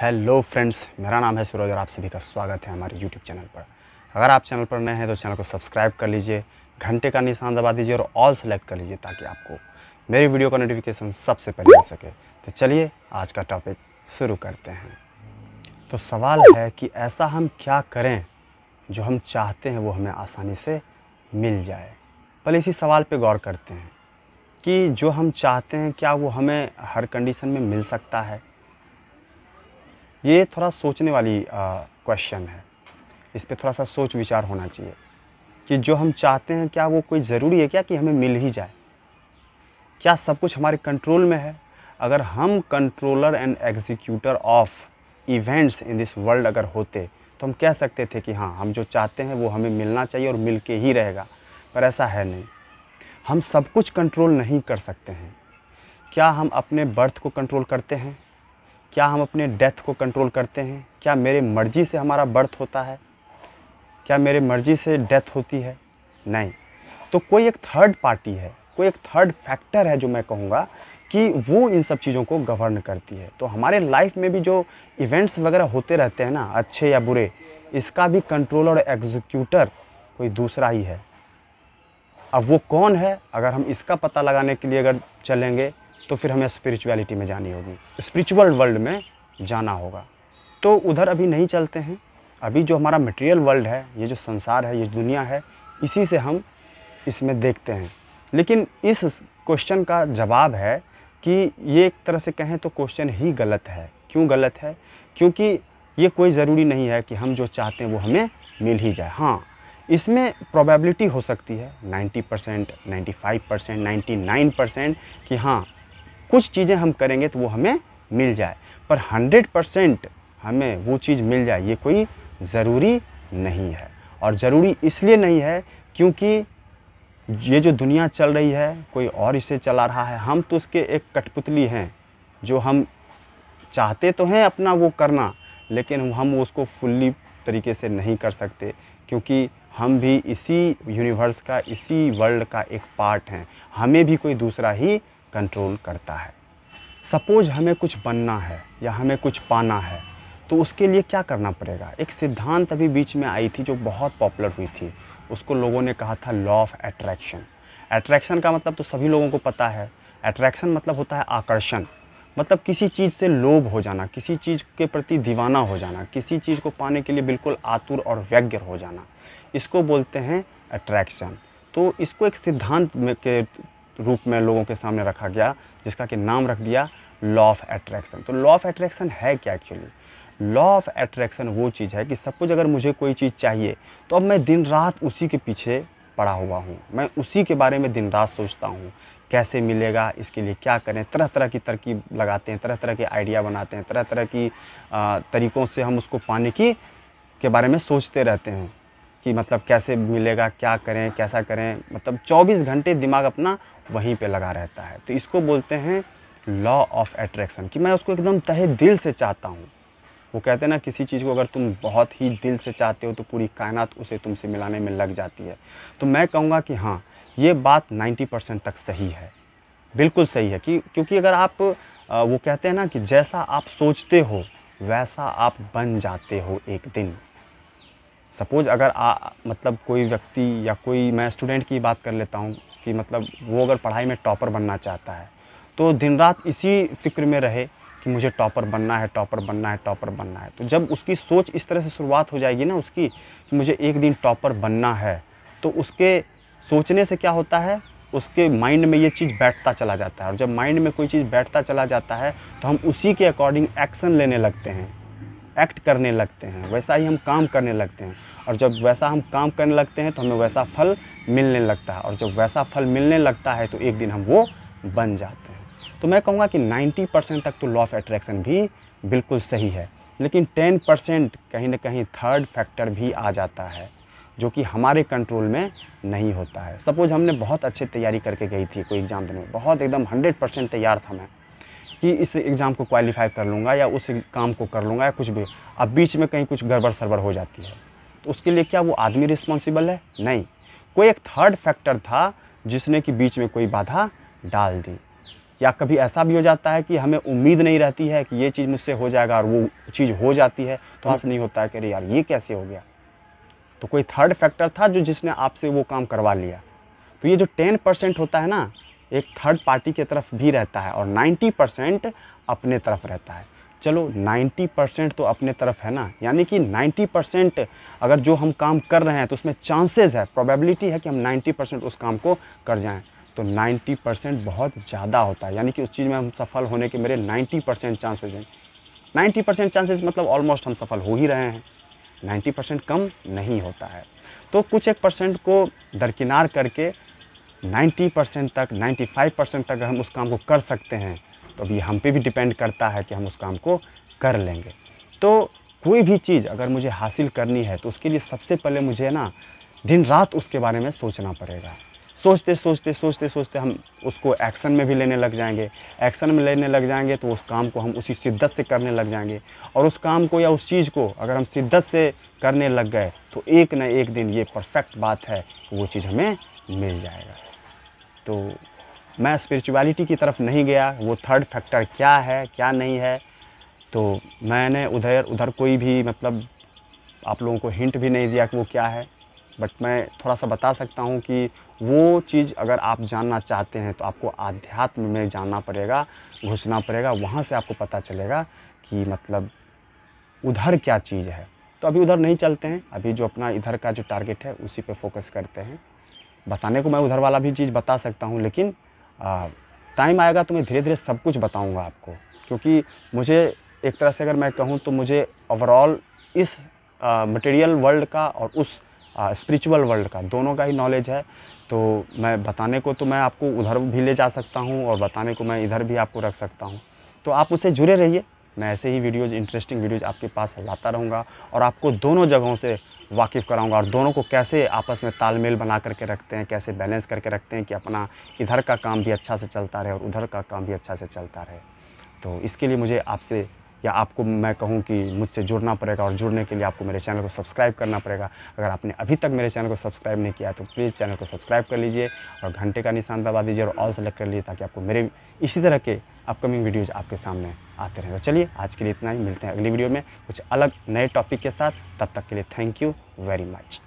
Hello friends मेरा नाम है सूरज और आप सभी का स्वागत है हमारे यूट्यूब चैनल पर अगर आप चैनल पर नए हैं तो चैनल को सब्सक्राइब कर लीजिए घंटे का निशान दबा दीजिए और ऑल सेलेक्ट कर लीजिए ताकि आपको मेरी वीडियो का नोटिफिकेशन सबसे पहले मिल सके तो चलिए आज का टॉपिक शुरू करते हैं तो सवाल है कि ऐसा हम क्या करें जो हम चाहते हैं वो हमें आसानी से मिल जाए पहले इसी सवाल पर गौर करते हैं कि जो हम चाहते हैं क्या वो हमें हर कंडीशन में मिल सकता है ये थोड़ा सोचने वाली क्वेश्चन है इस पर थोड़ा सा सोच विचार होना चाहिए कि जो हम चाहते हैं क्या वो कोई ज़रूरी है क्या कि हमें मिल ही जाए क्या सब कुछ हमारे कंट्रोल में है अगर हम controller and executor of events in this world अगर होते तो हम कह सकते थे कि हाँ हम जो चाहते हैं वो हमें मिलना चाहिए और मिल के ही रहेगा पर ऐसा है नहीं हम सब कुछ कंट्रोल नहीं कर सकते हैं क्या हम अपने बर्थ को कंट्रोल करते हैं क्या हम अपने डेथ को कंट्रोल करते हैं क्या मेरे मर्जी से हमारा बर्थ होता है क्या मेरे मर्जी से डेथ होती है नहीं तो कोई एक थर्ड पार्टी है कोई एक थर्ड फैक्टर है जो मैं कहूँगा कि वो इन सब चीज़ों को गवर्न करती है तो हमारे लाइफ में भी जो इवेंट्स वगैरह होते रहते हैं ना अच्छे या बुरे इसका भी कंट्रोल और एग्जीक्यूटर कोई दूसरा ही है अब वो कौन है अगर हम इसका पता लगाने के लिए अगर चलेंगे तो फिर हमें स्पिरिचुअलिटी में जानी होगी स्पिरिचुअल वर्ल्ड में जाना होगा तो उधर अभी नहीं चलते हैं अभी जो हमारा मटेरियल वर्ल्ड है ये जो संसार है ये दुनिया है इसी से हम इसमें देखते हैं लेकिन इस क्वेश्चन का जवाब है कि ये एक तरह से कहें तो क्वेश्चन ही गलत है क्यों गलत है क्योंकि ये कोई ज़रूरी नहीं है कि हम जो चाहते हैं वो हमें मिल ही जाए हाँ इसमें प्रोबेबिलिटी हो सकती है 90 percent ninety five percent ninety nine percent कि हाँ कुछ चीज़ें हम करेंगे तो वो हमें मिल जाए पर हंड्रेड परसेंट हमें वो चीज़ मिल जाए ये कोई ज़रूरी नहीं है और ज़रूरी इसलिए नहीं है क्योंकि ये जो दुनिया चल रही है कोई और इसे चला रहा है हम तो उसके एक कठपुतली हैं जो हम चाहते तो हैं अपना वो करना लेकिन हम उसको फुल्ली तरीके से नहीं कर सकते क्योंकि हम भी इसी यूनिवर्स का इसी वर्ल्ड का एक पार्ट हैं हमें भी कोई दूसरा ही कंट्रोल करता है सपोज हमें कुछ बनना है या हमें कुछ पाना है तो उसके लिए क्या करना पड़ेगा एक सिद्धांत अभी बीच में आई थी जो बहुत पॉपुलर हुई थी उसको लोगों ने कहा था लॉ ऑफ एट्रैक्शन एट्रैक्शन का मतलब तो सभी लोगों को पता है एट्रैक्शन मतलब होता है आकर्षण मतलब किसी चीज़ से लोभ हो जाना किसी चीज़ के प्रति दीवाना हो जाना किसी चीज़ को पाने के लिए बिल्कुल आतुर और व्यग्र हो जाना इसको बोलते हैं अट्रैक्शन तो इसको एक सिद्धांत में के रूप में लोगों के सामने रखा गया जिसका कि नाम रख दिया लॉ ऑफ एट्रैक्शन तो लॉ ऑफ एट्रैक्शन है क्या एक्चुअली लॉ ऑफ एट्रैक्शन वो चीज़ है कि सब कुछ अगर मुझे कोई चीज़ चाहिए तो अब मैं दिन रात उसी के पीछे पड़ा हुआ हूँ मैं उसी के बारे में दिन रात सोचता हूँ कैसे मिलेगा इसके लिए क्या करें तरह तरह की तरकीब लगाते हैं तरह तरह के आइडिया बनाते हैं तरह तरह की तरीक़ों से हम उसको पाने की के बारे में सोचते रहते हैं कि मतलब कैसे मिलेगा क्या करें कैसा करें मतलब 24 घंटे दिमाग अपना वहीं पे लगा रहता है तो इसको बोलते हैं लॉ ऑफ एट्रैक्शन कि मैं उसको एकदम तहे दिल से चाहता हूँ वो कहते हैं ना किसी चीज़ को अगर तुम बहुत ही दिल से चाहते हो तो पूरी कायनात उसे तुमसे मिलाने में लग जाती है तो मैं कहूँगा कि हाँ ये बात 90 परसेंट तक सही है बिल्कुल सही है कि क्योंकि अगर आप वो कहते हैं ना कि जैसा आप सोचते हो वैसा आप बन जाते हो एक दिन सपोज़ अगर आ मतलब कोई व्यक्ति या कोई मैं स्टूडेंट की बात कर लेता हूँ कि मतलब वो अगर पढ़ाई में टॉपर बनना चाहता है तो दिन रात इसी फिक्र में रहे कि मुझे टॉपर बनना है टॉपर बनना है टॉपर बनना है तो जब उसकी सोच इस तरह से शुरुआत हो जाएगी ना उसकी कि मुझे एक दिन टॉपर बनना है तो उसके सोचने से क्या होता है उसके माइंड में ये चीज़ बैठता चला जाता है और जब माइंड में कोई चीज़ बैठता चला जाता है तो हम उसी के अकॉर्डिंग एक्शन लेने लगते हैं एक्ट करने लगते हैं वैसा ही हम काम करने लगते हैं और जब वैसा हम काम करने लगते हैं तो हमें वैसा फल मिलने लगता है और जब वैसा फल मिलने लगता है तो एक दिन हम वो बन जाते हैं तो मैं कहूँगा कि 90 परसेंट तक तो लॉ ऑफ एट्रैक्शन भी बिल्कुल सही है लेकिन 10 परसेंट कहीं ना कहीं थर्ड फैक्टर भी आ जाता है जो कि हमारे कंट्रोल में नहीं होता है सपोज़ हमने बहुत अच्छी तैयारी करके गई थी कोई एग्ज़ाम देने में बहुत एकदम हंड्रेड परसेंट तैयार था मैं कि इस एग्ज़ाम को क्वालिफाई कर लूँगा या उस काम को कर लूँगा या कुछ भी अब बीच में कहीं कुछ गड़बड़ सड़बड़ हो जाती है तो उसके लिए क्या वो आदमी रिस्पॉन्सिबल है नहीं कोई एक थर्ड फैक्टर था जिसने कि बीच में कोई बाधा डाल दी या कभी ऐसा भी हो जाता है कि हमें उम्मीद नहीं रहती है कि ये चीज़ मुझसे हो जाएगा और वो चीज़ हो जाती है तो हंस हम्म। नहीं होता है कि अरे यार ये कैसे हो गया तो कोई थर्ड फैक्टर था जो जिसने आपसे वो काम करवा लिया तो ये जो टेन परसेंट होता है ना एक थर्ड पार्टी की तरफ भी रहता है और नाइन्टी परसेंट अपने तरफ रहता है चलो 90 परसेंट तो अपने तरफ है ना यानी कि 90 परसेंट अगर जो हम काम कर रहे हैं तो उसमें चांसेस है प्रोबेबिलिटी है कि हम 90 परसेंट उस काम को कर जाएं तो 90 परसेंट बहुत ज़्यादा होता है यानी कि उस चीज़ में हम सफल होने के मेरे 90 परसेंट चांसेज हैं 90 परसेंट चांसेज मतलब ऑलमोस्ट हम सफल हो ही रहे हैं 90 परसेंट कम नहीं होता है तो कुछ एक परसेंट को दरकिनार करके 90 परसेंट तक 95 परसेंट तक हम उस काम को कर सकते हैं तो अभी हम पे भी डिपेंड करता है कि हम उस काम को कर लेंगे तो कोई भी चीज़ अगर मुझे हासिल करनी है तो उसके लिए सबसे पहले मुझे ना दिन रात उसके बारे में सोचना पड़ेगा सोचते सोचते सोचते सोचते हम उसको एक्शन में भी लेने लग जाएंगे एक्शन में लेने लग जाएंगे तो उस काम को हम उसी शिद्दत से करने लग जाएंगे और उस काम को या उस चीज़ को अगर हम शिद्दत से करने लग गए तो एक ना एक दिन ये परफेक्ट बात है कि वो चीज़ हमें मिल जाएगा तो मैं स्पिरिचुअलिटी की तरफ नहीं गया वो थर्ड फैक्टर क्या है क्या नहीं है तो मैंने उधर उधर कोई भी मतलब आप लोगों को हिंट भी नहीं दिया कि वो क्या है बट मैं थोड़ा सा बता सकता हूँ कि वो चीज़ अगर आप जानना चाहते हैं तो आपको आध्यात्म में जानना पड़ेगा घुसना पड़ेगा वहाँ से आपको पता चलेगा कि मतलब उधर क्या चीज़ है तो अभी उधर नहीं चलते हैं अभी जो अपना इधर का जो टारगेट है उसी पे फोकस करते हैं बताने को मैं उधर वाला भी चीज़ बता सकता हूँ लेकिन टाइम आएगा तो मैं धीरे धीरे सब कुछ बताऊँगा आपको क्योंकि मुझे एक तरह से अगर मैं कहूँ तो मुझे ओवरऑल इस मटेरियल वर्ल्ड का और उस स्पिरिचुअल वर्ल्ड का दोनों का ही नॉलेज है तो मैं बताने को तो मैं आपको उधर भी ले जा सकता हूँ और बताने को मैं इधर भी आपको रख सकता हूँ तो आप उससे जुड़े रहिए मैं ऐसे ही वीडियोज़ इंटरेस्टिंग वीडियोज़ आपके पास लाता रहूँगा और आपको दोनों जगहों से वाकिफ़ कराऊंगा और दोनों को कैसे आपस में तालमेल बना करके रखते हैं कैसे बैलेंस करके रखते हैं कि अपना इधर का काम भी अच्छा से चलता रहे और उधर का काम भी अच्छा से चलता रहे तो इसके लिए मुझे आपसे या आपको मैं कहूँ कि मुझसे जुड़ना पड़ेगा और जुड़ने के लिए आपको मेरे चैनल को सब्सक्राइब करना पड़ेगा अगर आपने अभी तक मेरे चैनल को सब्सक्राइब नहीं किया तो प्लीज़ चैनल को सब्सक्राइब कर लीजिए और घंटे का निशान दबा दीजिए और ऑल सेलेक्ट कर लीजिए ताकि आपको मेरे इसी तरह के अपकमिंग वीडियोज़ आपके सामने आते रहें तो चलिए आज के लिए इतना ही मिलते हैं अगली वीडियो में कुछ अलग नए टॉपिक के साथ तब तक के लिए थैंक यू वेरी मच